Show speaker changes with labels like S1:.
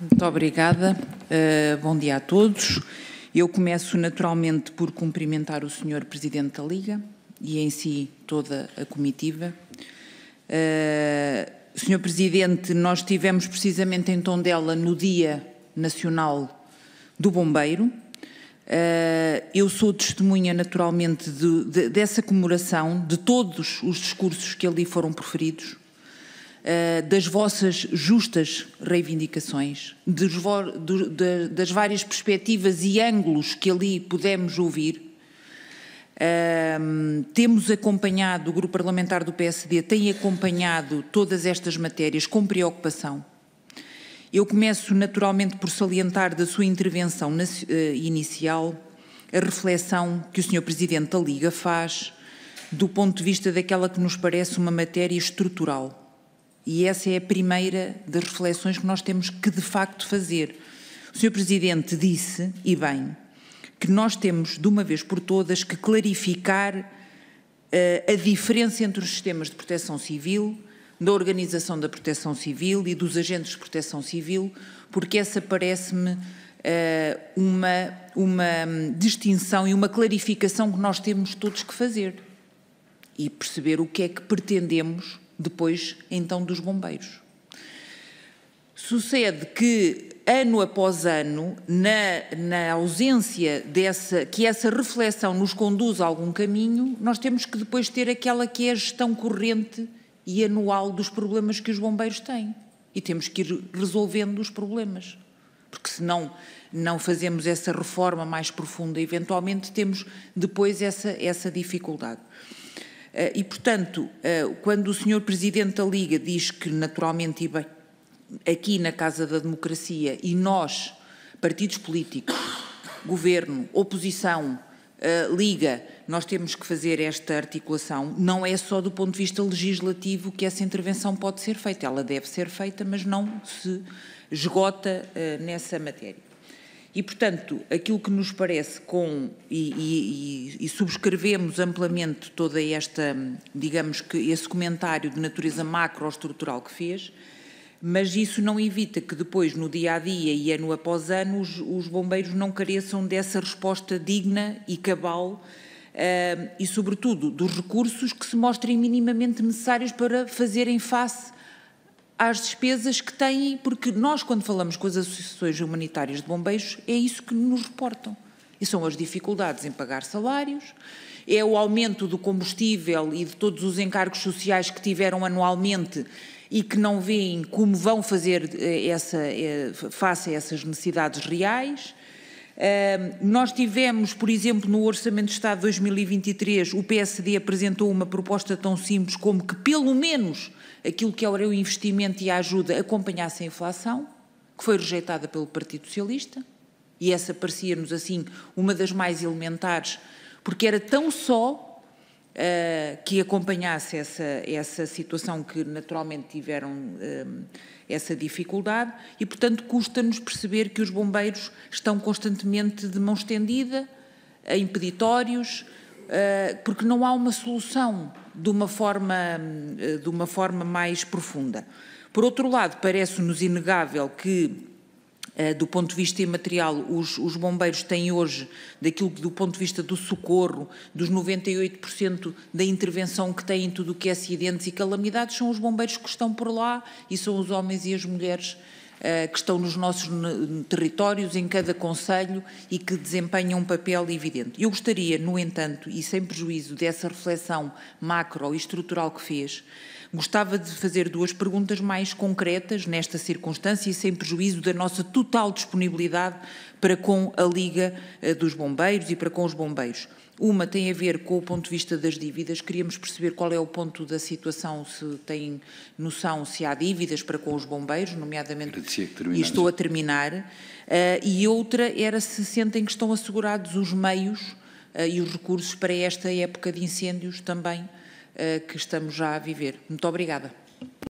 S1: Muito obrigada. Uh, bom dia a todos. Eu começo naturalmente por cumprimentar o Sr. Presidente da Liga e em si toda a comitiva. Uh, eh, Sr. Presidente, nós estivemos precisamente em Tondela no Dia Nacional do Bombeiro. Uh, eu sou testemunha naturalmente de, de, dessa comemoração, de todos os discursos que ali foram proferidos. Eh, das vossas justas reivindicações, do, de, das várias perspectivas e ângulos que ali pudemos ouvir. Ehm, temos acompanhado, o grupo parlamentar do PSD tem acompanhado todas estas matérias com preocupação. Eu começo naturalmente por salientar da sua intervenção na, uh, eh, inicial a reflexão que o Sr. Presidente da Liga faz do ponto de vista daquela que nos parece uma matéria estrutural e essa é a primeira das reflexões que nós temos que de facto fazer. O Sr. Presidente disse, e bem, que nós temos de uma vez por todas que clarificar uh, a diferença entre os sistemas de proteção civil, da organização da proteção civil e dos agentes de proteção civil, porque essa parece-me uh, uma, uma distinção e uma clarificação que nós temos todos que fazer e perceber o que é que pretendemos depois então dos bombeiros. Sucede que ano após ano, na, na, ausência dessa, que essa reflexão nos conduz a algum caminho, nós temos que depois ter aquela que é a gestão corrente e anual dos problemas que os bombeiros têm. E temos que ir resolvendo os problemas. Porque se não, não fazemos essa reforma mais profunda, eventualmente temos depois essa, essa dificuldade. Eh, e, portanto, eh, quando o Sr. Presidente da Liga diz que, naturalmente, aqui na Casa da Democracia e nós, partidos políticos, governo, oposição, eh, Liga, nós temos que fazer esta articulação. Não é só do ponto de vista legislativo que essa intervenção pode ser feita, ela deve ser feita, mas não se esgota nessa matéria. E, portanto, aquilo que nos parece com, e, e, e, subscrevemos amplamente toda esta, digamos que esse comentário de natureza macroestrutural que fez, mas isso não evita que depois, no dia a dia e ano após ano, os, os bombeiros não careçam dessa resposta digna e cabal. Uh, e, sobretudo, dos recursos que se mostrem minimamente necessários para fazerem face às despesas que têm, porque nós, quando falamos com as associações humanitárias de bombeiros, é isso que nos reportam. E são as dificuldades em pagar salários, é o aumento do combustível e de todos os encargos sociais que tiveram anualmente e que não veem como vão fazer eh, essa, eh, face a essas necessidades reais, nós tivemos, por exemplo, no Orçamento de Estado de 2023, o PSD apresentou uma proposta tão simples como que, pelo menos, aquilo que é o investimento e a ajuda acompanhasse a inflação, que foi rejeitada pelo Partido Socialista, e essa parecia-nos, assim, uma das mais elementares, porque era tão só uh, que acompanhasse essa, essa situação que naturalmente tiveram um, ehm, essa dificuldade e, portanto, custa-nos perceber que os bombeiros estão constantemente de mão estendida, a impeditórios uh, porque não há uma solução de uma forma, eh, de uma forma mais profunda. Por outro lado, parece-nos inegável que eh, do ponto de vista imaterial, os, os bombeiros têm hoje, daquilo que do ponto de vista do socorro, dos 98% da intervenção que têm em tudo o que é acidentes e calamidades, são os bombeiros que estão por lá e são os homens e as mulheres eh, que estão nos nossos territórios, em cada conselho e que desempenham um papel evidente. Eu gostaria, no entanto, e sem prejuízo dessa reflexão macro e estrutural que fez, Gostava de fazer duas perguntas mais concretas nesta circunstância e sem prejuízo da nossa total disponibilidade para com a Liga eh, dos Bombeiros e para com os bombeiros. Uma tem a ver com o ponto de vista das dívidas. Queríamos perceber qual é o ponto da situação, se tem noção se há dívidas para com os bombeiros, nomeadamente. E estou a terminar. Uh, e outra era se sentem que estão assegurados os meios uh, e os recursos para esta época de incêndios também eh, que estamos já a viver. Muito obrigada.